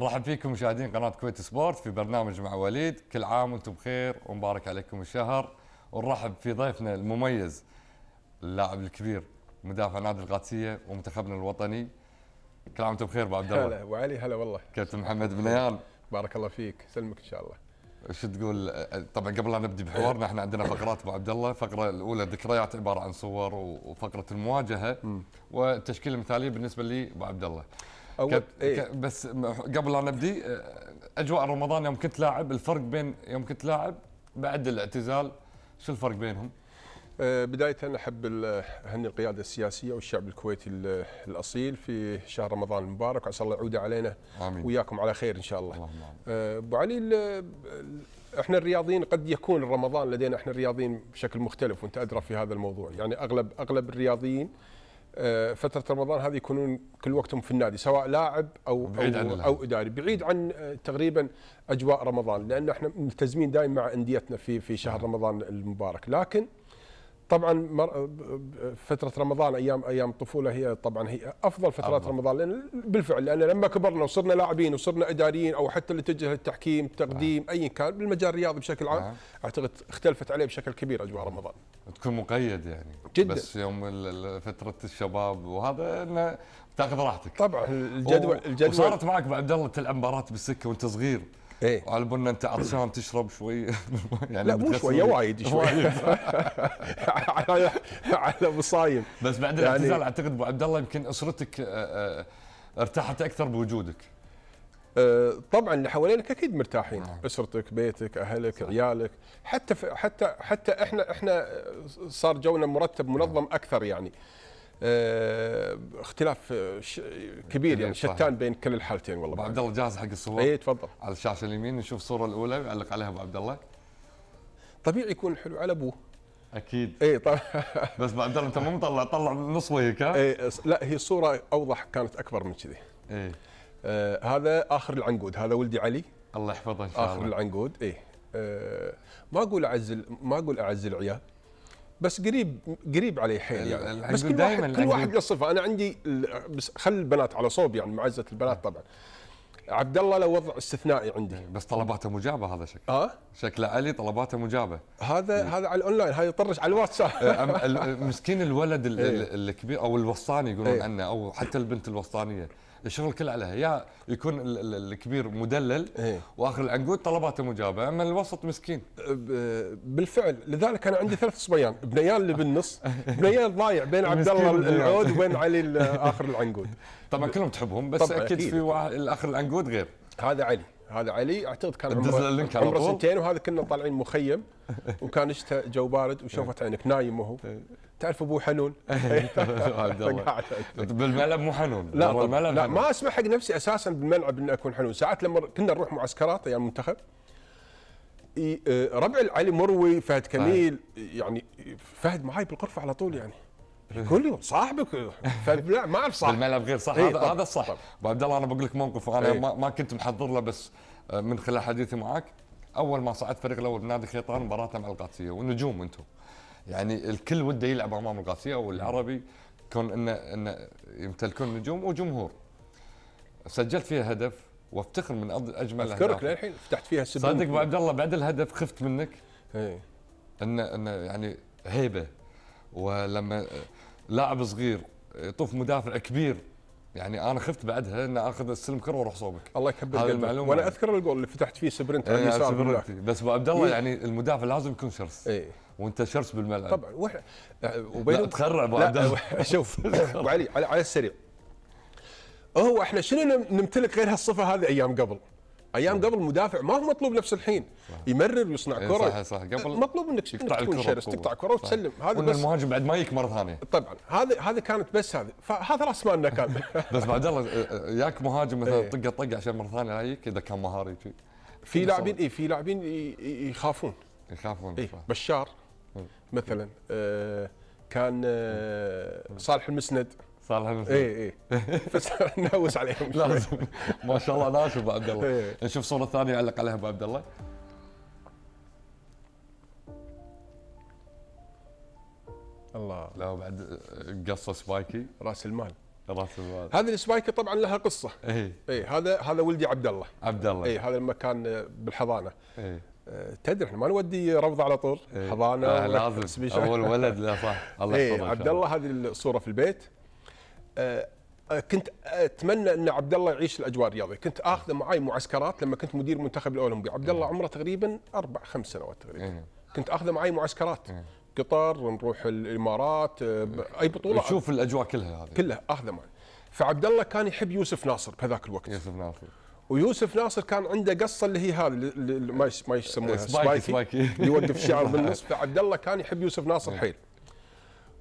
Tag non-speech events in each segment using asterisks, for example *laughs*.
نرحب فيكم مشاهدين قناة كويت سبورت في برنامج مع وليد كل عام وانتم بخير ومبارك عليكم الشهر ونرحب في ضيفنا المميز اللاعب الكبير مدافع نادي القادسية ومنتخبنا الوطني كل عام وانتم بخير ابو عبد الله هلا وعلي هلا والله كابتن محمد بن بنيان بارك الله فيك سلمك ان شاء الله شو تقول طبعا قبل لا نبدي بحوارنا احنا عندنا فقرات ابو عبد الله الفقره الاولى ذكريات عباره عن صور وفقره المواجهه والتشكيله المثاليه بالنسبه لي ابو عبد الله أول إيه؟ بس قبل لا نبدي اجواء رمضان يوم كنت لاعب الفرق بين يوم كنت لاعب بعد الاعتزال شو الفرق بينهم؟ بداية أحب أهني القيادة السياسية والشعب الكويتي الأصيل في شهر رمضان المبارك وعسى الله يعود علينا آمين. وياكم على خير إن شاء الله أبو علي احنا الرياضيين قد يكون رمضان لدينا احنا الرياضيين بشكل مختلف وانت ادرى في هذا الموضوع يعني اغلب اغلب الرياضيين آه، فتره رمضان هذه يكونون كل وقتهم في النادي سواء لاعب او بعيد أو, عن او اداري بعيد عن آه، تقريبا اجواء رمضان لان احنا ملتزمين دائما مع انديتنا في في شهر نعم. رمضان المبارك لكن طبعا آه، فتره رمضان ايام ايام الطفوله هي طبعا هي افضل فترات أفضل. رمضان لأن بالفعل لان لما كبرنا وصرنا لاعبين وصرنا اداريين او حتى اللي اتجه للتحكيم تقديم نعم. ايا كان بالمجال الرياضي بشكل عام نعم. اعتقد اختلفت عليه بشكل كبير اجواء رمضان تكون مقيد يعني جدا بس يوم فتره الشباب وهذا انه تاخذ راحتك طبعا الجدول و... الجدول وصارت معك بعد الله تلعب مباراه بالسكه وانت صغير ايه على بنا انت عطشان تشرب شوي *laughs* يعني لا مو شويه وايد شوي *laughs* على مصايب بس بعد يعني الاعتزال يعني اعتقد ابو عبد الله يمكن اسرتك آه، آه، ارتاحت اكثر بوجودك آه، طبعا اللي حوالينك اكيد مرتاحين نعم. اسرتك بيتك اهلك صح. عيالك حتى حتى حتى احنا احنا صار جونا مرتب منظم نعم. اكثر يعني آه، اختلاف آه، كبير يعني شتان بين كل الحالتين والله ابو عبد الله جاهز حق الصور اي تفضل على الشاشه اليمين نشوف الصوره الاولى يعلق عليها ابو عبد الله طبيعي يكون حلو على ابوه اكيد اي طبعا بس ابو عبد الله انت مو مطلع طلع نص وجهك ها؟ اي لا هي صوره اوضح كانت اكبر من كذي ايه آه، هذا اخر العنقود هذا ولدي علي الله يحفظه ان شاء الله اخر العنقود اي آه، ما اقول اعز ما اقول اعز العيال بس قريب قريب علي حيل يعني بس كل دايما واحد كل واحد له صفه انا عندي بس خل البنات على صوب يعني معزه البنات نعم. طبعا عبد الله له وضع استثنائي عندي إيه، بس طلباته مجابه هذا شكله أه؟ شكله علي طلباته مجابه هذا إيه. هذا على الاونلاين هذا يطرش على الواتساب إيه، مسكين الولد الكبير او الوصاني يقولون عنه او حتى البنت الوصانيه الشغل كله عليها يا يكون الكبير مدلل إيه؟ واخر العنقود طلباته مجابه اما الوسط مسكين بالفعل لذلك انا عندي ثلاث صبيان بنيان اللي بالنص بنيان ضايع بين *laughs* عبد الله العود وبين علي اخر العنقود طبعا كلهم تحبهم بس اكيد في واحد اخر العنقود غير هذا علي هذا علي اعتقد كان عمره عمره سنتين وهذا كنا طالعين مخيم *laughs* وكان شتاء جو بارد وشوفت إيه. عينك نايم وهو إيه. تعرف ابوه حنون *laughs* إيه. *laughs* بالملعب مو حنون لا لا ما اسمح حق نفسي اساسا بالملعب اني اكون حنون ساعات لما كنا نروح معسكرات ايام المنتخب آه، ربع علي مروي فهد كميل يعني فهد معاي بالغرفه على طول يعني كل يوم صاحبك فلا ما اعرف صاحبك الملعب غير صح إيه، هذا هذا الصح عبد الله انا بقول لك موقف انا إيه. ما, ما كنت محضر له بس آه، من خلال حديثي معك اول ما صعد فريق الاول بنادي خيطان مباراته مع القادسيه ونجوم انتم يعني الكل وده يلعب امام القادسيه والعربي كون انه انه يمتلكون نجوم وجمهور سجلت فيها هدف وافتخر من اجمل الاهداف اذكرك للحين فتحت فيها السبب صدق ابو عبد الله بعد الهدف خفت منك اي انه انه يعني هيبه ولما لاعب صغير يطوف مدافع كبير يعني انا خفت بعدها ان اخذ السلم كره واروح صوبك الله يكبر هذه المعلومه وانا يعني. اذكر الجول اللي فتحت فيه سبرنت على اليسار إيه، بس ابو عبد الله إيه. يعني المدافع لازم يكون شرس اي وانت شرس بالملعب طبعا وح... وبين تخرع ابو عبد الله *laughs* شوف *laughs* ابو علي على السريع هو احنا شنو نمتلك غير هالصفه هذه ايام قبل ايام قبل مدافع ما هو مطلوب نفس الحين صح. يمرر ويصنع إيه، كره صح صح قبل إيه، مطلوب انك, تقطع الكره تقطع كره وتسلم هذا بس المهاجم بعد ما يك مره ثانيه طبعا هذا هذا كانت بس هذه فهذا راس مالنا كان *laughs* بس بعد الله إيه، ياك مهاجم مثلا طقه طقه عشان مره ثانيه هيك اذا كان مهاري في لاعبين اي في لاعبين يخافون يخافون إيه بشار مثلا آه كان آه صالح المسند صار لها اي اي نهوس عليهم لازم ما شاء الله ناس ابو عبد الله إيه. نشوف صوره ثانيه علق عليها ابو عبد الله الله لا بعد قصه سبايكي راس المال راس المال هذه السبايكي طبعا لها قصه اي اي هذا هذا ولدي عبد الله عبد الله اي هذا لما كان بالحضانه اي إيه، تدري احنا ما نودي روضه على طول إيه. حضانه آه لازم اول ولد لا صح الله يحفظه عبد الله هذه الصوره في البيت آه، آه، كنت اتمنى ان عبد الله يعيش الاجواء الرياضيه، كنت اخذه معي معسكرات لما كنت مدير منتخب الاولمبي، عبد الله إيه. عمره تقريبا اربع خمس سنوات تقريبا. إيه. كنت اخذه معي معسكرات إيه. قطر نروح الامارات آه، اي بطوله تشوف الاجواء كلها هذه كلها اخذه معي. فعبد الله كان يحب يوسف ناصر بهذاك الوقت. يوسف ناصر ويوسف ناصر كان عنده قصه اللي هي هذه ما يسمونها سبايكي, سبايكي. *laughs* يوقف الشعر *laughs* بالنص فعبد الله كان يحب يوسف ناصر حيل.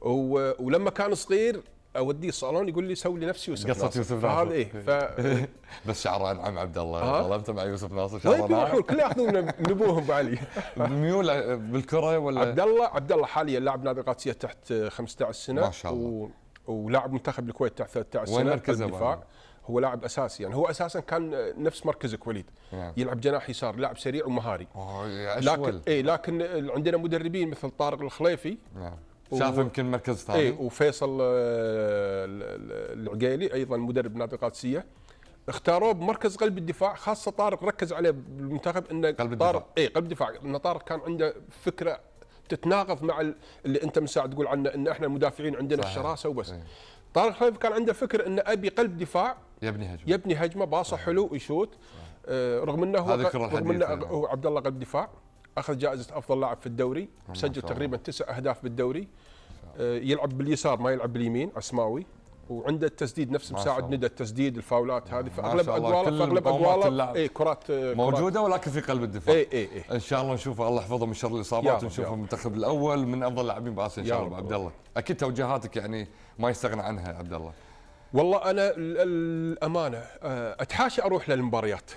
ولما كان صغير اوديه الصالون يقول لي سوي لي نفسي يوسف قصه يوسف ناصر هذا إيه،, ايه ف... *laughs* بس شعر عم عبد الله ظلمته مع يوسف ناصر شعر يروحون طيب، كل ياخذون من ابوهم علي ميول بالكره ولا عبد الله عبد الله حاليا لاعب نادي القادسيه تحت 15 سنه ما شاء الله و... ولاعب منتخب الكويت تحت 13 سنه وين مركزه الدفاع هو لاعب اساسي يعني هو اساسا كان نفس مركزك وليد يعني. يلعب جناح يسار لاعب سريع ومهاري لكن اي لكن عندنا مدربين مثل طارق الخليفي يعني. شاف يمكن و... مركز ثاني اي وفيصل آه، العقيلي ايضا مدرب نادي القادسيه اختاروه بمركز قلب الدفاع خاصه طارق ركز عليه بالمنتخب انه قلب طارق اي قلب الدفاع ان طارق كان عنده فكره تتناقض مع اللي انت من ساعه تقول عنه ان احنا المدافعين عندنا صحيح. الشراسه وبس ايه. طارق خليف كان عنده فكر انه ابي قلب دفاع يبني هجمه يبني هجمه باصه حلو يشوت آه رغم انه هو رغم انه هو عبد الله قلب دفاع اخذ جائزه افضل لاعب في الدوري سجل تقريبا تسع اهداف بالدوري آه، يلعب باليسار ما يلعب باليمين عسماوي وعنده التسديد نفس مساعد ندى التسديد الفاولات هذه فاغلب اقواله فاغلب اقواله اي آه، كرات موجوده ولكن في قلب الدفاع اي اي اي ان شاء الله نشوفه الله يحفظه من شر الاصابات ونشوفه المنتخب الاول من افضل لاعبين باسيا ان شاء الله عبد الله اكيد توجيهاتك يعني ما يستغنى عنها عبد الله والله انا الامانه آه، اتحاشى اروح للمباريات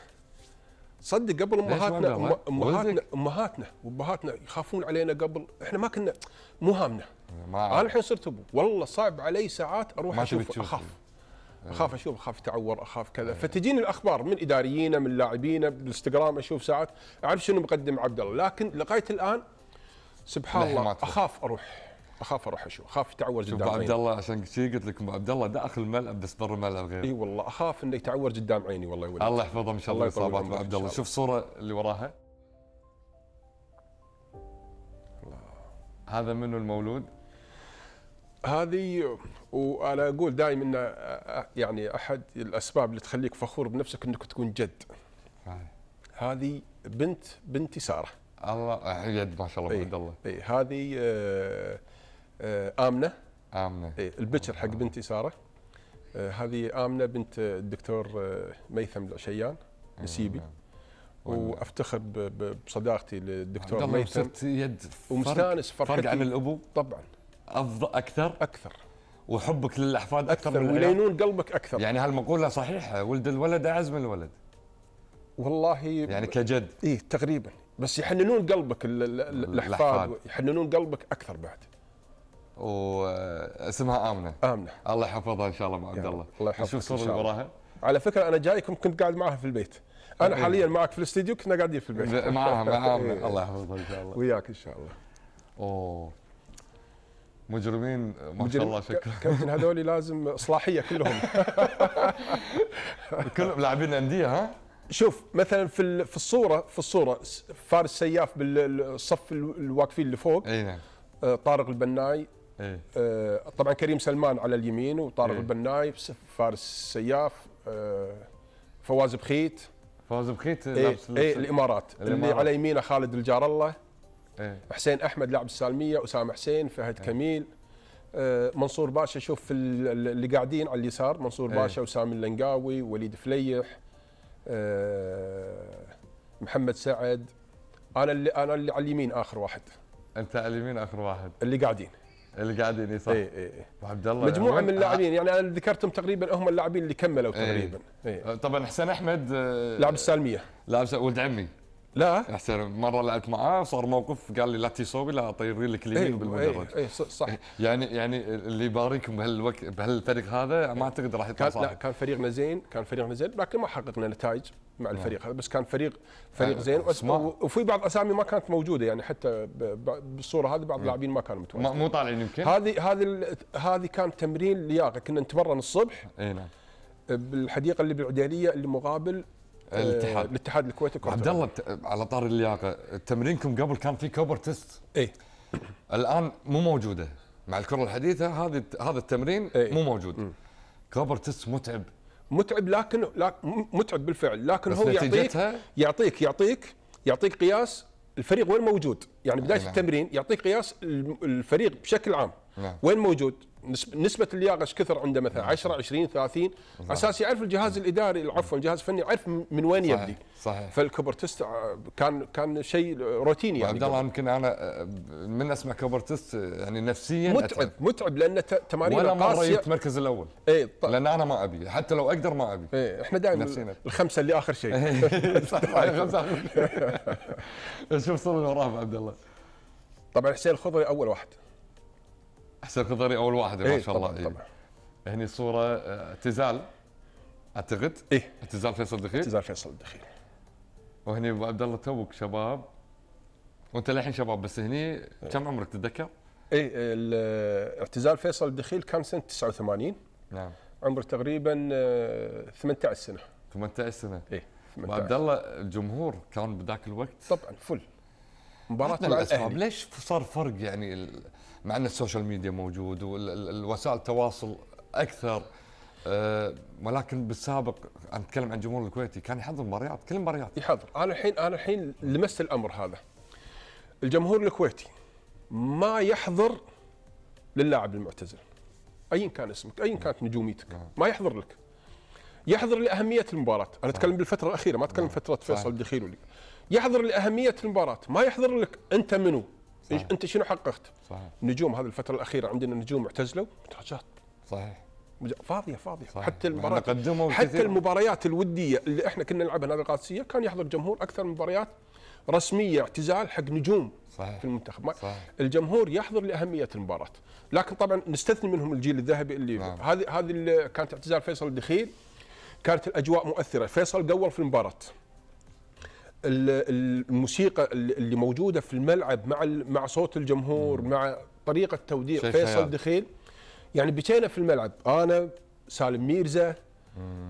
صدق قبل امهاتنا امهاتنا امهاتنا وابهاتنا يخافون علينا قبل احنا ما كنا مو هامنا انا الحين صرت ابو والله صعب علي ساعات اروح اشوف اخاف إيه. اخاف اشوف اخاف اتعور اخاف كذا أيه. فتجيني الاخبار من اداريينا من لاعبينا بالانستغرام اشوف ساعات اعرف شنو مقدم عبد الله لكن لغايه الان سبحان الله اخاف اروح اخاف اروح اشوف اخاف يتعور قدام عيني عبد الله عشان شي قلت لكم عبد الله داخل الملعب بس برا الملعب غير اي والله اخاف انه يتعور قدام عيني والله يولد. الله يحفظه ان شاء الله اصابات ابو عبد الله شوف الصوره اللي وراها الله. هذا منو المولود؟ هذه وانا اقول دائما ان يعني احد الاسباب اللي تخليك فخور بنفسك انك تكون جد. هذه بنت بنتي ساره. الله جد ما شاء الله عبد الله. اي هذه آه آه، امنه امنه اي البكر حق بنتي ساره آه، هذه امنه بنت الدكتور آه، ميثم العشيان نسيبي وافتخر بصداقتي للدكتور ميثم يد ومستانس فرق, فرق عن الابو طبعا افضل اكثر اكثر وحبك للاحفاد اكثر, أكثر من ولينون قلبك اكثر يعني هالمقوله صحيحه ولد الولد اعز من الولد والله يعني كجد ايه تقريبا بس يحننون قلبك الاحفاد يحننون قلبك اكثر بعد واسمها امنه امنه الله يحفظها ان شاء الله ابو عبد الله الله يحفظها شوف الصوره اللي وراها على فكره انا جايكم كنت قاعد معها في البيت انا إيه. حاليا معك في الاستديو كنا قاعدين في البيت معها مع *laughs* امنه إيه. الله يحفظها ان شاء الله وياك ان شاء الله اوه مجرمين ما شاء الله شكرا كابتن هذول *laughs* لازم اصلاحيه كلهم *laughs* كلهم لاعبين انديه ها شوف مثلا في في الصوره في الصوره فارس سياف بالصف الواقفين اللي فوق اي نعم آه، طارق البناي إيه. آه، طبعا كريم سلمان على اليمين وطارق إيه؟ البناي فارس السياف آه، فواز بخيت فواز بخيت إيه, لابس إيه, الامارات, الإمارات. اللي على يمينه خالد الجار الله إيه؟ حسين احمد لاعب السالميه اسامه حسين فهد إيه؟ كميل آه، منصور باشا شوف اللي قاعدين على اليسار منصور إيه؟ باشا وسامي اللنقاوي وليد فليح محمد سعد انا اللي انا اللي على اليمين اخر واحد انت على اليمين اخر واحد اللي قاعدين اللي قاعدين صح اي اي إيه. عبد الله يعني مجموعه من اللاعبين يعني انا ذكرتهم تقريبا هم اللاعبين اللي كملوا إيه. تقريبا إيه. أي. طبعا حسين احمد آه، لاعب السالميه لاعب ولد عمي لا احسن مره لعبت معاه صار موقف قال لي لا تيسوبي لا طيري لك اليمين إيه، بالمدرج اي إيه، صح إيه، يعني يعني اللي يباريكم بهالوقت بهالفريق هذا ما اعتقد راح يطلع لا كان فريقنا زين كان فريقنا زين لكن ما حققنا نتائج مع نعم. الفريق هذا بس كان فريق فريق آه، زين آه، وفي بعض اسامي ما كانت موجوده يعني حتى بالصوره هذه بعض اللاعبين ما كانوا متواجدين مو طالعين يمكن هذه هذه هذه كان تمرين لياقه كنا نتمرن الصبح اي نعم بالحديقه اللي بالعديليه اللي مقابل الاتحاد آه، الاتحاد الكويتي عبد الله على طار اللياقه تمرينكم قبل كان في كوبر تيست اي الان مو موجوده مع الكره الحديثه هذه هذا التمرين إيه؟ مو موجود كوبر تيست متعب متعب لكن لا متعب بالفعل لكن هو يعطيك يعطيك يعطيك يعطيك قياس الفريق وين موجود يعني بدايه إيه. التمرين يعطيك قياس الفريق بشكل عام نعم. وين موجود نسبه اللياقه ايش كثر عنده مثلا 10 20 30 على اساس يعرف الجهاز الاداري عفوا الجهاز الفني يعرف من وين صحيح. يبدي صحيح فالكبرتست آه، كان كان شيء روتيني يعني عبد الله يمكن انا آه، من اسمع كبرتست آه، يعني نفسيا متعب أتعب. متعب لان تمارين ولا مره قاسية. المركز الاول اي طيب. لان انا ما ابي حتى لو اقدر ما ابي اي احنا دائما الخمسه اللي اخر شيء إيه، *laughs* صح صح *laughs* شوف صلوا وراهم عبد الله طبعا حسين الخضري اول واحد حسين خضري اول واحد ما إيه، شاء الله طبعا إيه. طبعا هني صوره آه، اعتزال اعتقد ايه اعتزال فيصل الدخيل اعتزال فيصل الدخيل وهني ابو عبد الله توك شباب وانت للحين شباب بس هني كم عمرك تتذكر؟ اي آه، اعتزال فيصل الدخيل كان سنه 89 نعم عمره تقريبا 18 آه، سنه 18 سنه اي عبد الله الجمهور كان بذاك الوقت طبعا فل مباراه مع الاسباب ليش صار فرق يعني مع ان السوشيال ميديا موجود والوسائل التواصل اكثر أه ولكن بالسابق انا اتكلم عن الجمهور الكويتي كان يحضر مباريات كل المباريات يحضر انا الحين انا الحين لمست الامر هذا الجمهور الكويتي ما يحضر للاعب المعتزل ايا كان اسمك ايا كانت نجوميتك نعم. ما يحضر لك يحضر لاهميه المباراه انا اتكلم بالفتره الاخيره ما اتكلم نعم. فتره فيصل الدخيل يحضر لاهميه المباراه ما يحضر لك انت منو صحيح. انت شنو حققت؟ صحيح نجوم هذه الفتره الاخيره عندنا نجوم اعتزلوا مدرجات صحيح فاضيه فاضيه صحيح. حتى المباريات حتى المباريات الوديه اللي احنا كنا نلعبها نادي القادسيه كان يحضر جمهور اكثر من مباريات رسميه اعتزال حق نجوم صحيح. في المنتخب صحيح. الجمهور يحضر لاهميه المباراه لكن طبعا نستثني منهم الجيل الذهبي اللي نعم. هذه هذه كانت اعتزال فيصل الدخيل كانت الاجواء مؤثره فيصل قول في المباراه الموسيقى اللي موجوده في الملعب مع مع صوت الجمهور مع طريقه توديع فيصل دخيل يعني بتينا في الملعب انا سالم ميرزا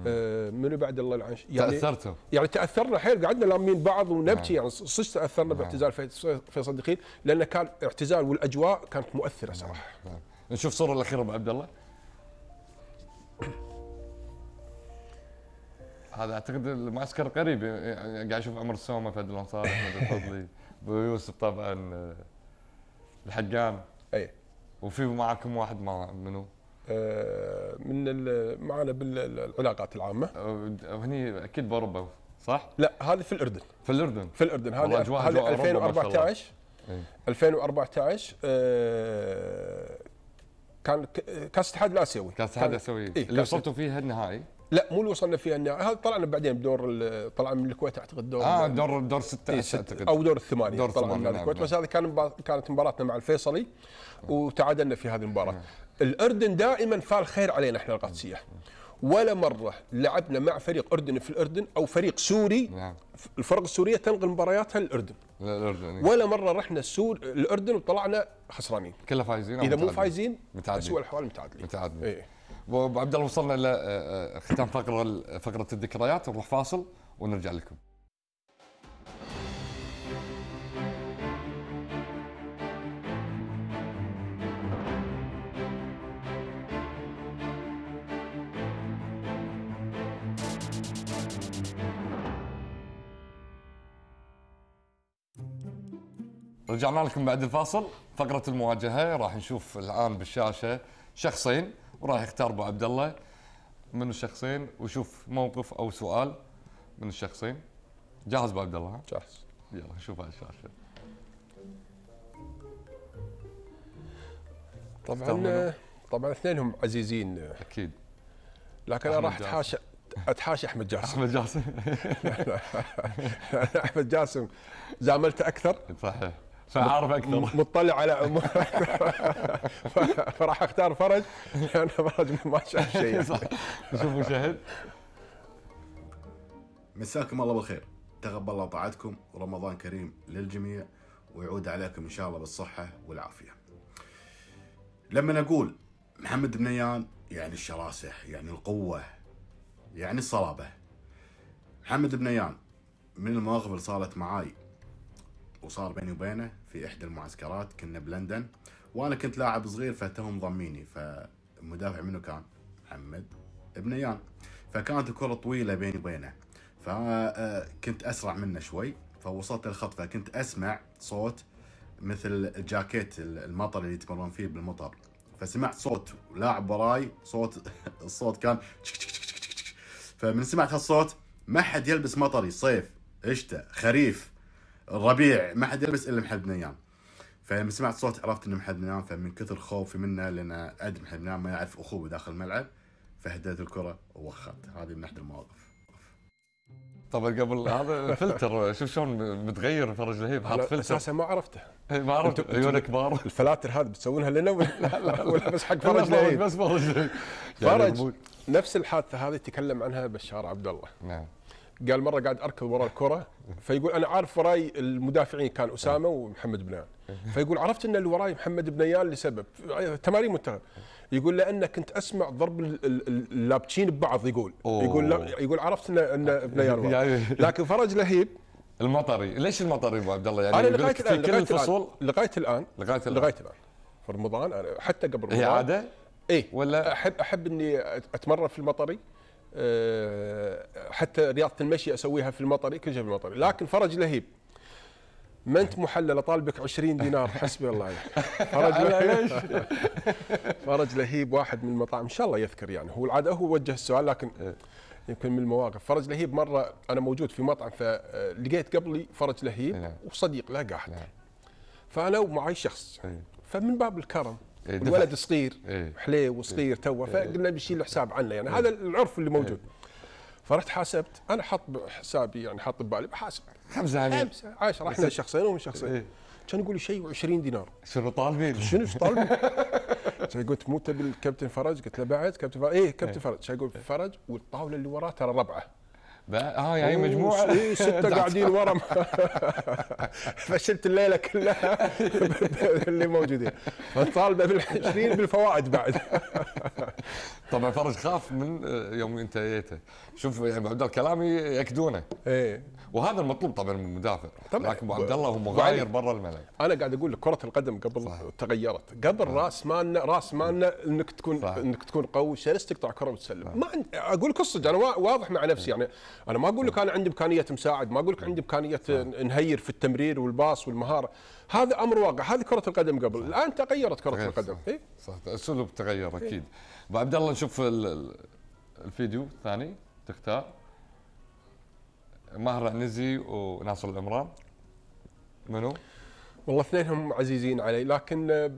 آه، منو بعد الله العنش يعني تاثرتوا يعني تاثرنا حيل قعدنا لامين بعض ونبكي نعم. يعني صدق تاثرنا نعم. باعتزال فيصل دخيل لانه كان اعتزال والاجواء كانت مؤثره صراحه نعم، نشوف صوره الاخيره ابو عبد الله هذا اعتقد المعسكر قريب يعني قاعد اشوف عمر السومه فهد الانصار احمد الفضلي *laughs* ابو يوسف طبعا الحقان اي وفي معاكم واحد ما منو؟ آه من معنا بالعلاقات العامه وهني اكيد باوروبا صح؟ لا هذه في الاردن في الاردن في الاردن هذه هذه 2014 إيه؟ 2014 آه كان كاس الاتحاد الاسيوي كاس الاتحاد الاسيوي إيه، اللي وصلتوا فيه النهائي لا مو اللي وصلنا فيها النهائي هذا طلعنا بعدين بدور طلعنا من الكويت اعتقد دور اه دور دور ستة إيه، اعتقد او دور الثمانية دور طلعنا من الكويت نعم. بس هذا كان كانت مباراتنا مع الفيصلي وتعادلنا في هذه المباراة الاردن دائما فال خير علينا احنا القادسية ولا مرة لعبنا مع فريق أردني في الأردن أو فريق سوري نعم. الفرق السورية تنقل مبارياتها للأردن للأردن إيه. ولا مرة رحنا السور الأردن وطلعنا خسرانين كلها فايزين إذا متعدلين. مو فايزين أسوأ الأحوال متعادلين متعادلين إيه. وعبد الله وصلنا لختام آه، آه، فقره فقره الذكريات نروح فاصل ونرجع لكم رجعنا لكم بعد الفاصل فقرة المواجهة راح نشوف الآن بالشاشة شخصين وراح يختار ابو عبد الله من الشخصين وشوف موقف او سؤال من الشخصين جاهز ابو عبد الله جاهز يلا نشوف على الشاشه طبعا طبعا اثنينهم عزيزين اكيد لكن انا راح اتحاشى اتحاشى احمد جاسم احمد جاسم *laughs* احمد جاسم زاملته اكثر صحيح فاعرف اكثر مطلع على امور فراح اختار فرج لان فرج ما شاف شيء *laughs* شوفوا شهد مساكم الله بالخير تقبل الله طاعتكم ورمضان كريم للجميع ويعود عليكم ان شاء الله بالصحه والعافيه لما نقول محمد بنيان يعني الشراسه يعني القوه يعني الصلابه محمد بنيان من المواقف اللي صارت معاي وصار بيني وبينه في احدى المعسكرات كنا بلندن وانا كنت لاعب صغير فتهم ضميني فمدافع منه كان محمد بنيان فكانت الكره طويله بيني وبينه فكنت آه، اسرع منه شوي فوصلت الخط فكنت اسمع صوت مثل الجاكيت المطر اللي يتمرن فيه بالمطر فسمعت صوت لاعب وراي صوت *laughs* الصوت كان فمن سمعت هالصوت ما حد يلبس مطري صيف اشتا خريف الربيع ما حد يلبس الا محمد نيام فلما سمعت صوت عرفت انه محمد نيام فمن كثر خوفي منه لان ادري محمد نيام ما يعرف اخوه داخل الملعب فهديت الكره ووخرت هذه من احد المواقف طبعا قبل هذا *laughs* فلتر شوف شلون متغير فرج لهيب حاط فلتر اساسا ما عرفته إيه، ما عرفت عيونه كبار الفلاتر هذه بتسوونها لنا *laughs* ولا, ولا بس حق *laughs* فرج لهيب بس فرج لهيب فرج نفس الحادثه هذه تكلم عنها بشار عبد الله نعم قال مره قاعد اركض ورا الكره فيقول انا عارف وراي المدافعين كان اسامه ومحمد بنيان فيقول عرفت ان اللي وراي محمد بنيان لسبب تمارين منتخب يقول لان كنت اسمع ضرب اللابتشين ببعض يقول يقول يقول عرفت ان ان بنيان *laughs* يعني وراي لكن فرج لهيب المطري ليش المطري ابو عبد الله يعني انا لغايه الان لغايه الفصول لغايه الان لغايه الان لغايه الان في رمضان حتى قبل رمضان هي عاده؟ اي ولا احب احب اني اتمرن في المطري آه، حتى رياضه المشي اسويها في المطر كل شيء في المطر لكن فرج لهيب ما انت محلل اطالبك 20 دينار حسبي الله يعني. *laughs* فرج لهيب *laughs* فرج لهيب واحد من المطاعم ان شاء الله يذكر يعني هو العاده هو وجه السؤال لكن إيه. يمكن من المواقف فرج لهيب مره انا موجود في مطعم فلقيت آه، قبلي فرج لهيب إيه. وصديق له قاعد إيه. فانا ومعي شخص فمن باب الكرم إيه، الولد صغير إيه. حليو إيه. وصغير توه إيه. فقلنا بيشيل الحساب عنا يعني هذا العرف اللي موجود فرحت حاسبت انا حاط حسابي يعني حاط ببالي بحاسب خمسه عليه خمسه 10 احنا شخصين ومن شخصين إيه. كان يقول لي شيء و20 دينار شنو طالبين؟ شنو طالبين؟ *laughs* قلت مو تبي الكابتن فرج؟ قلت له بعد كابتن فرج ايه كابتن فرج يقول فرج والطاوله اللي وراه ترى ربعه اه يعني مجموعه سته *laughs* قاعدين *laughs* ورا *laughs* فشلت الليله كلها اللي موجودين فالطالبه بال20 بالفوائد بعد طبعا فرج خاف من آه، يوم انتهيته شوف يعني عبد الله كلامي يكدونه ايه وهذا المطلوب طبعا من المدافع طبعا لكن ابو عبد الله هو مغاير برا الملعب انا قاعد اقول لك كره القدم قبل صح. تغيرت قبل صح. آه. راس مالنا راس مالنا انك تكون صح. انك تكون قوي شرس تقطع كره وتسلم ما عند... اقول لك الصدق انا واضح مع نفسي إيه. يعني انا ما اقول لك انا عندي امكانيه مساعد ما اقول لك عندي امكانيه نعم. نهير في التمرير والباص والمهاره هذا امر واقع هذه كره القدم قبل صح. الان تغيرت كره تغير القدم صح. إيه؟ صح الاسلوب تغير إيه. اكيد إيه؟ ابو عبد الله نشوف الفيديو الثاني تختار ماهر العنزي وناصر العمران منو؟ والله اثنينهم عزيزين علي لكن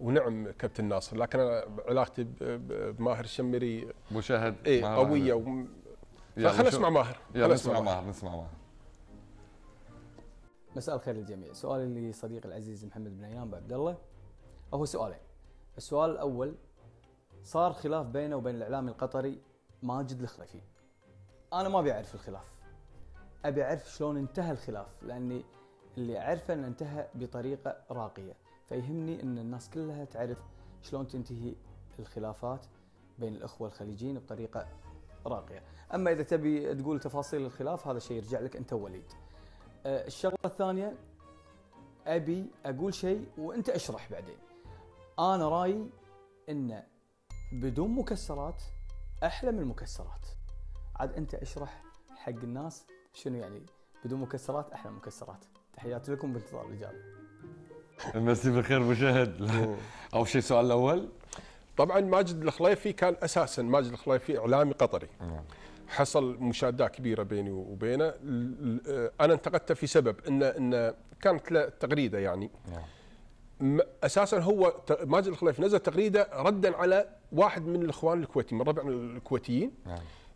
ونعم كابتن ناصر لكن انا علاقتي بماهر الشمري مشاهد إيه قويه فخلنا نسمع ماهر يلا نسمع ماهر نسمع ماهر مساء الخير للجميع سؤالي لصديقي العزيز محمد بن ايام عبد الله هو سؤالين السؤال الاول صار خلاف بينه وبين الاعلامي القطري ماجد الخلفي انا ما ابي اعرف الخلاف ابي اعرف شلون انتهى الخلاف لاني اللي اعرفه انه انتهى بطريقه راقيه فيهمني ان الناس كلها تعرف شلون تنتهي الخلافات بين الاخوه الخليجيين بطريقه راقيه اما اذا تبي تقول تفاصيل الخلاف هذا شيء يرجع لك انت وليد آه، الشغله الثانيه ابي اقول شيء وانت اشرح بعدين انا رايي ان بدون مكسرات احلى من المكسرات عاد انت اشرح حق الناس شنو يعني بدون مكسرات احلى من مكسرات تحياتي لكم بانتظار الإجابة *laughs* مسي بالخير مشاهد اول شيء السؤال الاول طبعا ماجد الخليفي كان اساسا ماجد الخليفي اعلامي قطري حصل مشادات كبيره بيني وبينه انا انتقدته في سبب ان ان كانت له تغريده يعني اساسا هو ماجد الخليفي نزل تغريده ردا على واحد من الاخوان الكويتيين من ربع الكويتيين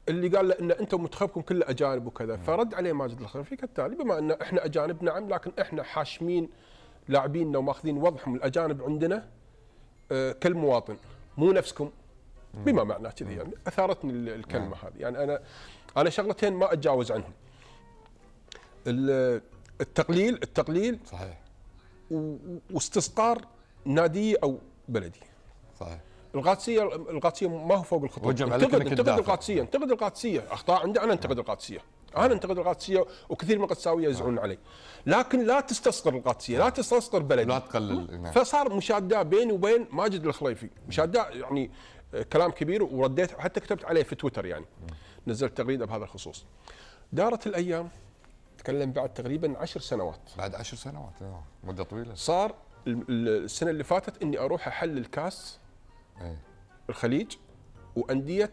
اللي قال له ان انتم منتخبكم كله اجانب وكذا فرد عليه ماجد الخليفي كالتالي بما ان احنا اجانب نعم لكن احنا حاشمين لاعبيننا وماخذين وضعهم الاجانب عندنا آه، كالمواطن مو نفسكم بما معناه كذي يعني اثارتني الكلمه نعم. هذه يعني انا انا شغلتين ما اتجاوز عنهم التقليل التقليل صحيح واستسقار نادي او بلدي صحيح القادسيه القادسيه ما هو فوق الخطوط انتقد انتقد القادسيه انتقد القادسيه اخطاء عندي انا انتقد القادسيه انا انتقد القادسيه وكثير من القدساويه يزعلون علي لكن لا تستصغر القادسيه لا تستصغر بلدي لا تقلل نعم. فصار مشاده بيني وبين ماجد الخليفي مشاده يعني آه، كلام كبير ورديت حتى كتبت عليه في تويتر يعني نزلت تغريده بهذا الخصوص دارت الايام تكلم بعد تقريبا عشر سنوات بعد عشر سنوات آه، مده طويله صار السنه اللي فاتت اني اروح احلل كاس إيه. الخليج وانديه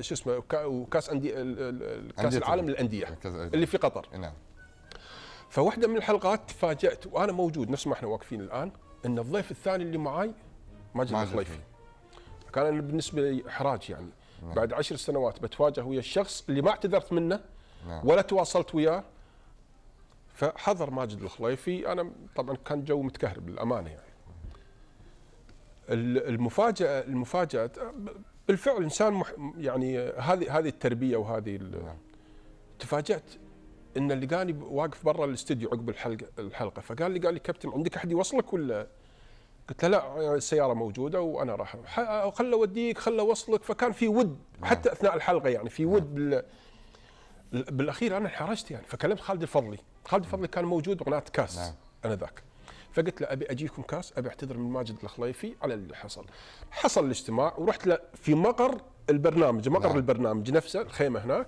شو اسمه وكاس انديه كاس العالم للانديه اللي في قطر نعم فواحده من الحلقات تفاجات وانا موجود نفس ما احنا واقفين الان ان الضيف الثاني اللي معاي ماجد الخليفي كان بالنسبه لي احراج يعني نعم. بعد عشر سنوات بتواجه ويا الشخص اللي ما اعتذرت منه نعم. ولا تواصلت وياه فحضر ماجد الخليفي انا طبعا كان جو متكهرب للامانه يعني المفاجاه المفاجاه بالفعل انسان مح يعني هذه هذه التربيه وهذه نعم. تفاجات ان اللي قاني واقف برا الاستديو عقب الحلقه الحلقه فقال لي قال لي كابتن عندك احد يوصلك ولا؟ قلت له لا السياره موجوده وانا راح اروح خله اوديك خله اوصلك فكان في ود نعم. حتى اثناء الحلقه يعني في ود نعم. بال بالاخير انا انحرجت يعني فكلمت خالد الفضلي، خالد الفضلي كان موجود قناه كاس انذاك فقلت له ابي اجيكم كاس ابي اعتذر من ماجد الخليفي على اللي حصل حصل الاجتماع ورحت له في مقر البرنامج مقر نعم. البرنامج نفسه الخيمه هناك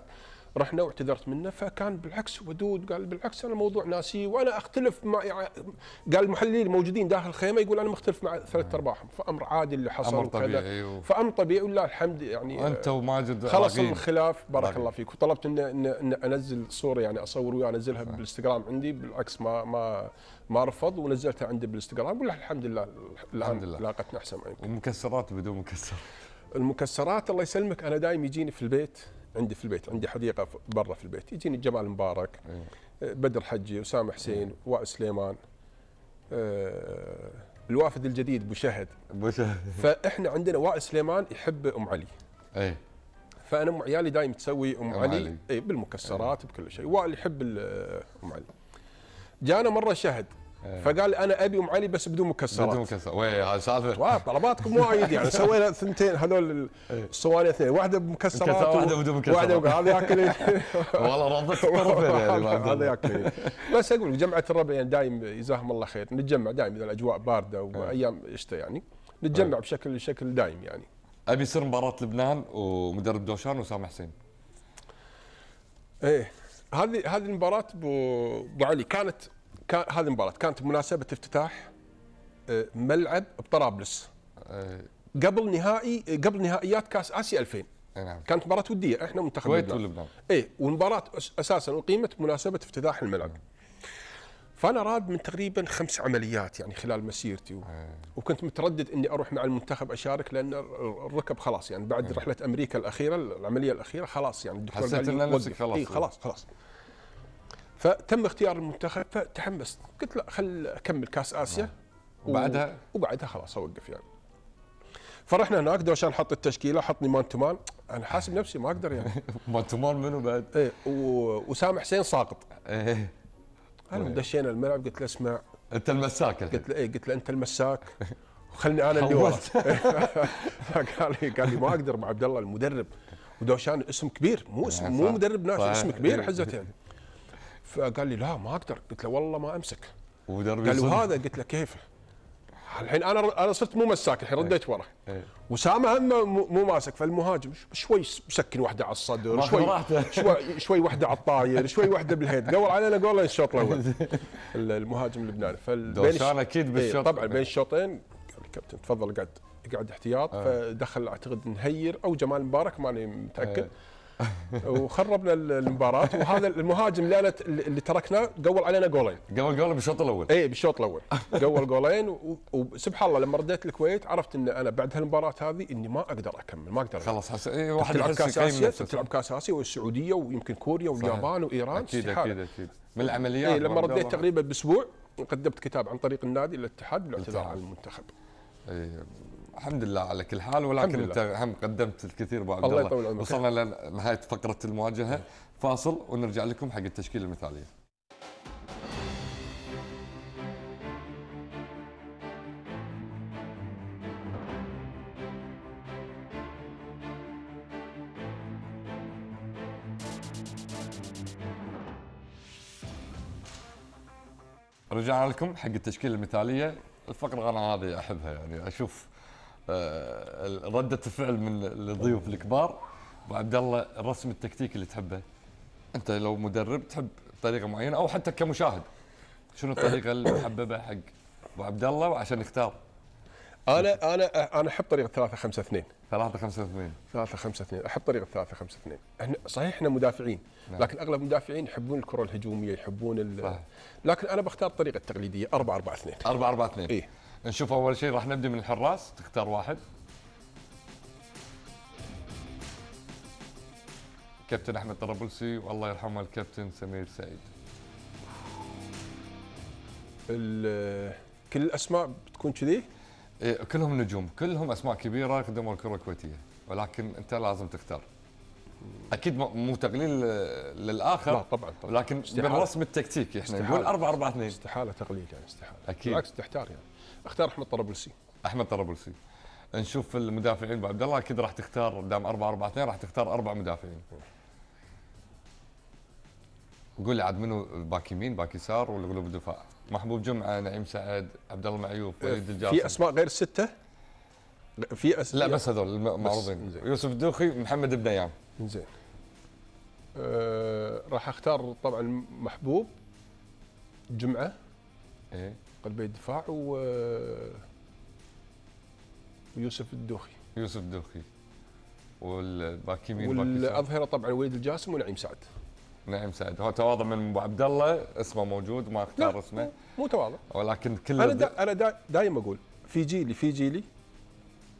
رحنا واعتذرت منه فكان بالعكس ودود قال بالعكس انا الموضوع ناسي وانا اختلف مع يعني قال المحللين الموجودين داخل الخيمه يقول انا مختلف مع ثلاث نعم. ارباعهم فامر عادي اللي حصل امر طبيعي فامر طبيعي ولله الحمد يعني انت وماجد خلص راقين. الخلاف بارك الله فيك وطلبت ان ان انزل صوره يعني اصور وياه انزلها نعم. بالانستغرام عندي بالعكس ما ما ما رفض ونزلتها عندي بالانستغرام ولله الحمد لله الحمد لله علاقتنا احسن ما ومكسرات بدون مكسرات المكسرات الله يسلمك انا دائما يجيني في البيت عندي في البيت عندي حديقه برا في البيت يجيني جمال مبارك إيه. آه، بدر حجي وسام حسين إيه. وائل سليمان آه، الوافد الجديد ابو شهد ابو شهد *laughs* فاحنا عندنا وائل سليمان يحب ام علي اي فانا ام عيالي دايم تسوي ام, أم علي, علي. اي بالمكسرات أي. بكل شيء وائل يحب ام علي جانا مره شهد آه. فقال انا ابي ام علي بس بدون مكسرات بدون مكسرات وي هذه سالفه *laughs* طلباتكم وايد يعني سوينا ثنتين هذول الصواني إيه. اثنين واحده بمكسرات واحده بدون مكسرات واحده هذا ياكل *laughs* والله رضت *laughs* الطرفين يعني، هذا ياكل بس اقول جمعه الربع يعني دايم جزاهم الله خير نتجمع دايم اذا الاجواء بارده إيه. وايام شتاء يعني نتجمع إيه. بشكل بشكل دايم يعني ابي سر مباراه لبنان ومدرب دوشان وسام حسين ايه هذه هذه المباراه ابو علي كانت كان هذه المباراه كانت مناسبه افتتاح آه، ملعب بطرابلس آه، قبل نهائي آه، قبل نهائيات كاس اسيا 2000 نعم. كانت مباراه وديه احنا منتخب الكويت ولبنان اي والمباراه اساسا اقيمت مناسبه افتتاح الملعب فانا راد من تقريبا خمس عمليات يعني خلال مسيرتي و... وكنت متردد اني اروح مع المنتخب اشارك لان الركب خلاص يعني بعد رحله امريكا الاخيره العمليه الاخيره خلاص يعني الدكتور حسيت ان نفسك خلاص اي خلاص خلاص فتم اختيار المنتخب فتحمست قلت لا خل اكمل كاس اسيا آه. وبعدها وبعدها خلاص اوقف يعني فرحنا هناك دوشان حط التشكيله حطني مان تو مان انا حاسب نفسي ما اقدر يعني *laughs* مان تو مان منو بعد؟ ايه وسام حسين ساقط ايه انا إيه. دشينا الملعب قلت له اسمع انت المساك قلت له ايه قلت له انت المساك وخلني انا اللي ورا *laughs* قال لي قال لي ما اقدر مع عبد الله المدرب ودوشان اسم كبير مو اسم آه، مو مدرب ناشئ اسم كبير إيه. حزتين يعني فقال لي لا ما اقدر قلت له والله ما امسك قال قال وهذا قلت له كيف الحين انا انا صرت مو مساك الحين إيه. رديت ورا إيه. وسامه همه مو ماسك فالمهاجم شوي مسكن واحده على الصدر *laughs* شوي شوي, شوي واحده على الطاير شوي واحده بالهيد قول علينا قول الشوط الاول *laughs* المهاجم اللبناني فالبين اكيد إيه، بالشوط طبعا بين الشوطين الكابتن تفضل قعد قعد احتياط آه. فدخل اعتقد نهير او جمال مبارك ماني متاكد آه. *laughs* وخربنا المباراه وهذا المهاجم اللي انا اللي تركناه قول علينا جولين قول جول بالشوط الاول اي بالشوط الاول قول جولين وسبحان الله لما رديت الكويت عرفت ان انا بعد هالمباراه هذه اني ما اقدر اكمل ما اقدر خلاص حس... اي واحد تلعب كاس اسيا تلعب كاس اسيا والسعوديه ويمكن كوريا واليابان وايران اكيد اكيد اكيد من العمليات اي لما رديت تقريبا باسبوع قدمت كتاب عن طريق النادي للاتحاد بالاعتذار عن المنتخب إيه، الحمد لله على كل حال ولكن انت هم قدمت الكثير ابو عبد الله يطول عمرك وصلنا لنهايه فقره المواجهه فاصل ونرجع لكم حق التشكيله المثاليه رجعنا لكم حق التشكيله المثاليه الفقره انا هذه احبها يعني اشوف رده آه، الفعل من الضيوف الكبار وعبد الله الرسم التكتيكي اللي تحبه انت لو مدرب تحب طريقه معينه او حتى كمشاهد شنو الطريقه المحببه حق ابو عبد الله وعشان نختار انا انا انا احب طريقه 3 5 2 3 5 2 3 5 2 احب طريقه 3 5 2 احنا صحيح احنا مدافعين نعم. لكن اغلب المدافعين يحبون الكره الهجوميه يحبون ال... لكن انا بختار الطريقه التقليديه 4 4 2 4 4 2 اي نشوف اول شيء راح نبدا من الحراس تختار واحد كابتن احمد طرابلسي والله يرحمه الكابتن سمير سعيد كل الاسماء بتكون كذي إيه كلهم نجوم كلهم اسماء كبيره قدموا الكره الكويتيه ولكن انت لازم تختار اكيد مو تقليل آه، للاخر لا طبعا, طبعا. لكن بالرسم التكتيكي احنا نقول 4 4 2 استحاله تقليل يعني استحاله اكيد بالعكس تحتار يعني اختار احمد طرابلسي احمد طرابلسي نشوف المدافعين ابو عبد الله اكيد راح تختار دام 4 4 2 راح تختار اربع مدافعين قول لي عاد منو باك يمين باك يسار ولا قلوب الدفاع محبوب جمعه نعيم سعد عبد الله معيوف وليد الجاسم في اسماء غير السته في أس... لا بس هذول المعروضين يوسف الدوخي محمد ايام زين أه راح اختار طبعا محبوب جمعه ايه قلبي الدفاع و ويوسف آه، الدوخي يوسف الدوخي والباكي مين والاظهره طبعا وليد الجاسم ونعيم سعد نعيم سعد هو تواضع من ابو عبد الله اسمه موجود ما اختار اسمه مو تواضع ولكن كل انا دا انا دا اقول في جيلي في جيلي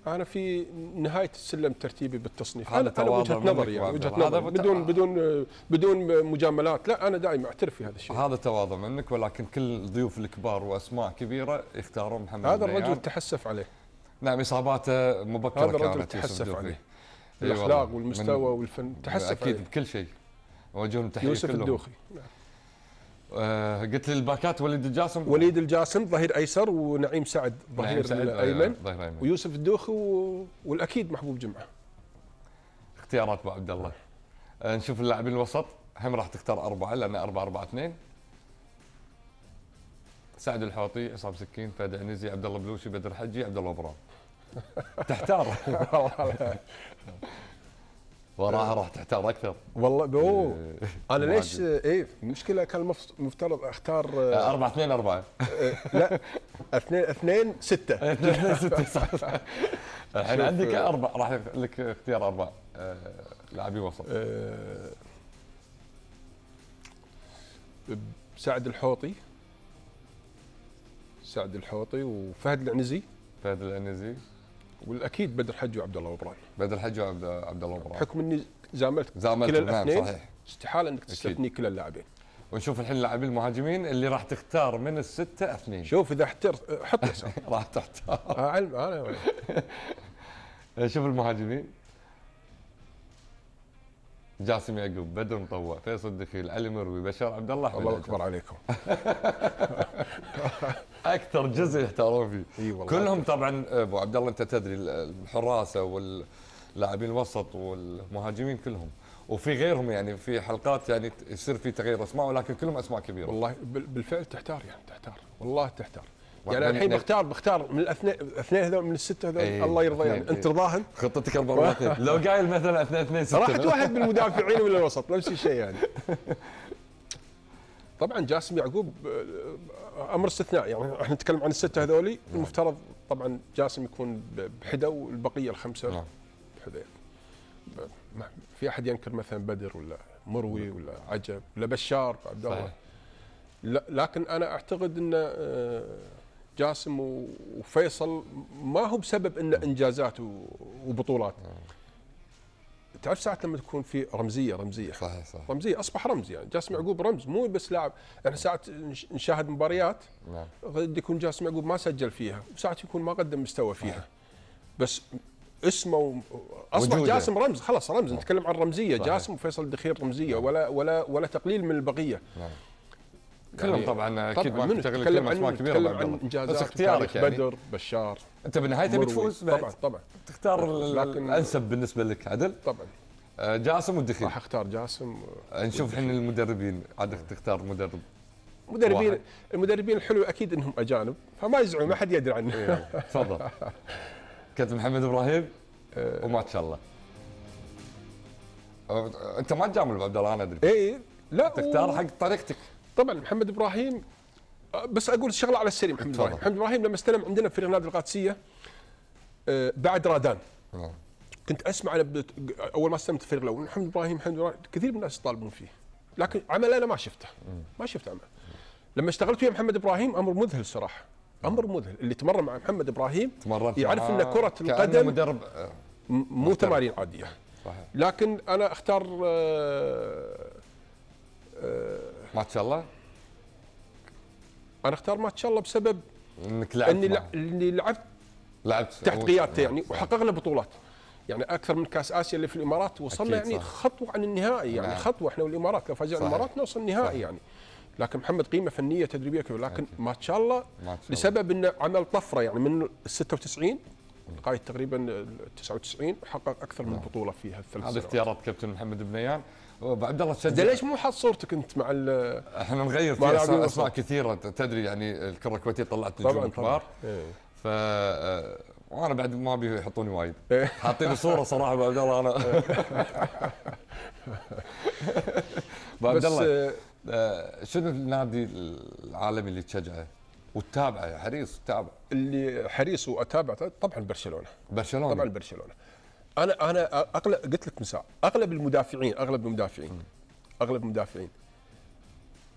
انا في نهايه السلم ترتيبي بالتصنيف هذا انا, يعني، وجهه نظري يعني وجهه نظر بدون بدون بدون مجاملات لا انا دائما اعترف في هذا الشيء هذا تواضع منك ولكن كل الضيوف الكبار واسماء كبيره يختارون محمد هذا الرجل تحسف عليه نعم اصاباته مبكره هذا الرجل تحسف عليه الاخلاق والمستوى والفن تحسف اكيد عليه. بكل شيء وجههم تحيه يوسف كلهم. الدوخي نعم. آه قلت لي الباكات وليد الجاسم وليد الجاسم ظهير ايسر ونعيم سعد ظهير ايمن آه، ويوسف الدوخي و... والاكيد محبوب جمعه اختيارات ابو عبد الله آه نشوف اللاعبين الوسط هم راح تختار اربعه لان 4 4 2 سعد الحوطي عصام سكين فهد عنزي عبد الله بلوشي بدر حجي عبد الله برام *laughs* تحتار *laughs* وراها راح تحتار اكثر والله اوه انا ليش ايه المشكله كان المفترض اختار 4 2 4 لا 2 2 6 2 6 صح *laughs* الحين عندك آه، اربع راح لك اختيار اربع آه، لاعبين وسط آه، سعد الحوطي سعد الحوطي وفهد العنزي فهد العنزي والاكيد بدر حج وعبد الله وبراي بدر حج وعبد الله وبراي بحكم اني زاملت زاملت كل الاثنين صحيح استحاله انك تستثني كل اللاعبين ونشوف الحين اللاعبين المهاجمين اللي راح تختار من السته اثنين شوف اذا احترت حط *laughs* راح تحتار انا آه، آه، *laughs* شوف المهاجمين جاسم يعقوب بدر مطوع فيصل دخيل علي مروي بشار عبد الله الله اكبر عليكم *laughs* اكثر جزء يحتارون فيه أيوة كلهم طبعا ابو عبد الله انت تدري الحراسه واللاعبين الوسط والمهاجمين كلهم وفي غيرهم يعني في حلقات يعني يصير في تغيير اسماء ولكن كلهم اسماء كبيره والله بالفعل تحتار يعني تحتار والله تحتار يعني الحين بختار بختار من الاثنين اثنين هذول من السته هذول ايه الله يرضى يعني إيه. انت رضاهم خطتك 4 لو قايل مثلا اثنين اثنين سته راحت واحد من المدافعين ولا الوسط نفس الشيء يعني *laughs* طبعا جاسم يعقوب امر استثنائي يعني احنا نتكلم عن السته هذولي نعم. المفترض طبعا جاسم يكون بحده والبقيه الخمسه نعم. بحذين في احد ينكر مثلا بدر ولا مروي نعم. ولا عجب ولا بشار عبد الله لكن انا اعتقد ان آه، جاسم وفيصل ما هو بسبب انه انجازات وبطولات تعرف ساعات لما تكون في رمزيه رمزيه صحيح صحيح رمزيه اصبح رمز يعني جاسم يعقوب رمز مو بس لاعب احنا يعني ساعات نشاهد مباريات نعم قد يكون جاسم يعقوب ما سجل فيها وساعات يكون ما قدم مستوى فيها صحيح. بس اسمه اصبح وجوده. جاسم رمز خلاص رمز نتكلم عن رمزيه صحيح. جاسم وفيصل الدخير رمزيه ولا ولا ولا تقليل من البقيه نعم نتكلم يعني طبعا اكيد ما تشتغل كثير اسماء كبيره نتكلم عن انجازات بس اختيارك يعني بدر بشار انت بالنهايه تبي تفوز طبعا طبعا تختار الانسب بالنسبه لك عدل طبعا آه، جاسم والدخيل راح اختار جاسم نشوف الحين المدربين عاد تختار مدرب مدربين المدربين الحلو اكيد انهم اجانب فما يزعلون ما حد يدري عنه إيه، تفضل *laughs* كابتن محمد ابراهيم آه. شاء الله انت ما تجامل عبد الله انا ادري اي لا تختار حق طريقتك طبعا محمد ابراهيم بس اقول شغله على السريع محمد ابراهيم محمد ابراهيم لما استلم عندنا فريق نادي القادسيه آه، بعد رادان نعم. كنت اسمع انا اول ما استلمت الفريق الاول محمد ابراهيم محمد ابراهيم كثير من الناس يطالبون فيه لكن عمل انا ما شفته ما شفت عمل لما اشتغلت ويا محمد ابراهيم امر مذهل صراحه امر مذهل اللي تمرن مع محمد ابراهيم يعرف ان كره القدم مدرب آه، مو تمارين عاديه صحيح. لكن انا اختار آه، ماتش الله انا اختار ماتش الله بسبب انك لعبت اني اني لعبت لعبت تحت قيادته يعني وحققنا بطولات يعني اكثر من كاس اسيا اللي في الامارات وصلنا يعني صح. خطوه عن النهائي يعني نعم. خطوه احنا والامارات لو فازنا الامارات نوصل النهائي يعني لكن محمد قيمه فنيه تدريبيه كبيره لكن ما شاء الله لسبب انه عمل طفره يعني من 96 لغايه تقريبا 99 حقق اكثر من نعم. بطوله في هالثلاث سنوات اختيارات كابتن محمد بنيان ابو عبد الله تشجع ليش مو حاط صورتك انت مع احنا نغير فيها اسماء كثيره تدري يعني الكره الكويتيه طلعت نجوم كبار إيه. ف آه، وانا بعد ما ابي يحطوني وايد إيه. حاطين صوره صراحه ابو عبد الله انا *laughs* ابو عبد الله آه، آه، شنو النادي العالمي اللي تشجعه وتتابعه حريص تتابع اللي حريص واتابع طبعا برشلونه برشلونه طبعا برشلونه انا انا اغلب قلت لك مساء اغلب المدافعين اغلب المدافعين اغلب المدافعين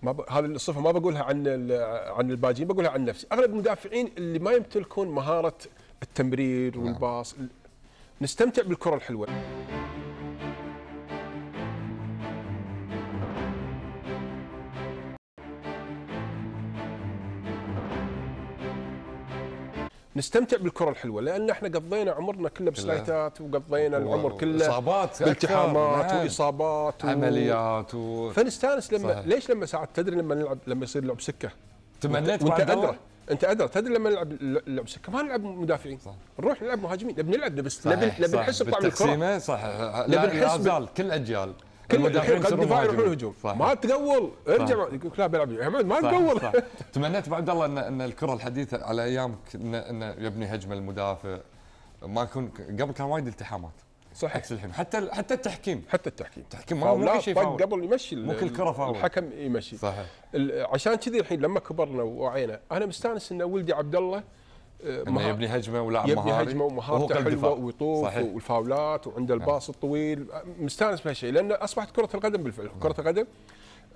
ما ب... هذه الصفه ما بقولها عن ال... عن الباجين بقولها عن نفسي اغلب المدافعين اللي ما يمتلكون مهاره التمرير نعم. والباص نستمتع بالكره الحلوه نستمتع بالكره الحلوه لان احنا قضينا عمرنا كله بسلايتات وقضينا العمر كله اصابات بالتحامات نعم. واصابات و... عمليات و... فنستانس لما صحيح. ليش لما ساعات تدري لما نلعب لما يصير لعب سكه تمنيت وانت ادرى انت ادرى تدري لما نلعب لعب سكه ما نلعب مدافعين صح. نروح نلعب مهاجمين نبي نلعب نبي نحس بطعم الكره صح لا, نحس كل اجيال المدافعين قد الدفاع يروح الهجوم ما تقول ارجع يقول لا بيلعب عماد ما تقول *laughs* تمنيت ابو عبد الله ان ان الكره الحديثه على ايامك انه يبني هجمه المدافع ما يكون قبل كان وايد التحامات صحيح عكس الحين حتى حتى التحكيم حتى التحكيم التحكيم ما في شيء فاول قبل يمشي مو كل كره فاول الحكم يمشي صحيح عشان كذي الحين لما كبرنا ووعينا انا مستانس ان ولدي عبد الله آه، انه يبني هجمه ولاعب يبني مهاري هجمه ومهارته حلوه ويطوف صحيح. والفاولات وعنده نعم. الباص الطويل مستانس بهالشيء لان اصبحت كره القدم بالفعل نعم. كره القدم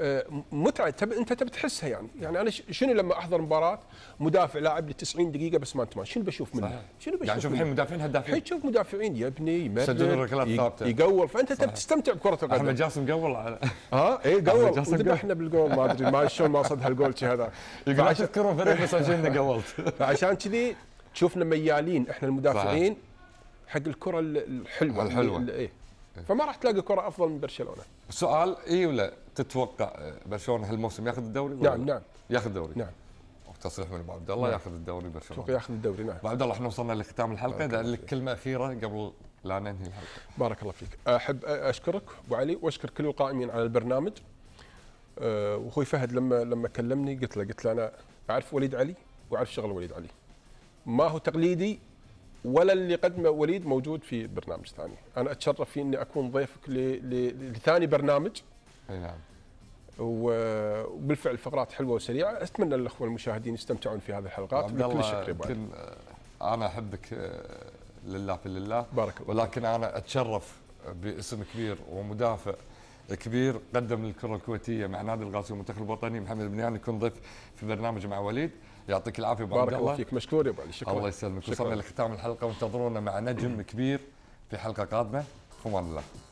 آه، متعه تب انت تبي تحسها يعني يعني انا شنو لما احضر مباراه مدافع لاعب لي 90 دقيقه بس ما انت شنو بشوف منه صحيح. شنو بشوف يعني شوف الحين مدافعين هدافين الحين تشوف مدافعين يبني ثابته يقول فانت تبي تستمتع بكره القدم احمد جاسم قول على ها اي قول احنا بالجول ما ادري ما شلون ما صد هالجول هذا يقول اشكرهم فريق بس عشان *laughs* قولت فعشان كذي تشوفنا ميالين احنا المدافعين صحيح. حق الكره الحلوه الحلوه ايه فما راح تلاقي كره افضل من برشلونه سؤال اي ولا تتوقع برشلونه هالموسم ياخذ الدوري نعم، ولا نعم نعم ياخذ الدوري نعم تصريح من ابو عبد الله نعم. ياخذ الدوري برشلونه ياخذ الدوري نعم ابو عبد الله احنا وصلنا لختام الحلقه اذا لك كلمه اخيره قبل لا ننهي الحلقه بارك الله فيك احب اشكرك ابو علي واشكر كل القائمين على البرنامج أه، واخوي فهد لما لما كلمني قلت له قلت له انا اعرف وليد علي واعرف شغل وليد علي ما هو تقليدي ولا اللي قدمه وليد موجود في برنامج ثاني انا اتشرف في اني اكون ضيفك لثاني برنامج نعم وبالفعل فقرات حلوه وسريعه اتمنى الاخوه المشاهدين يستمتعون في هذه الحلقات بكل شكر كل آه، انا احبك آه، لله في لله بارك الله ولكن انا اتشرف باسم كبير ومدافع كبير قدم للكره الكويتيه مع نادي الغازي والمنتخب الوطني محمد بنيان يكون ضيف في برنامج مع وليد يعطيك العافيه ابو بارك الله فيك مشكور يا ابو علي شكرا الله يسلمك وصلنا لختام الحلقه وانتظرونا مع نجم كبير في حلقه قادمه في الله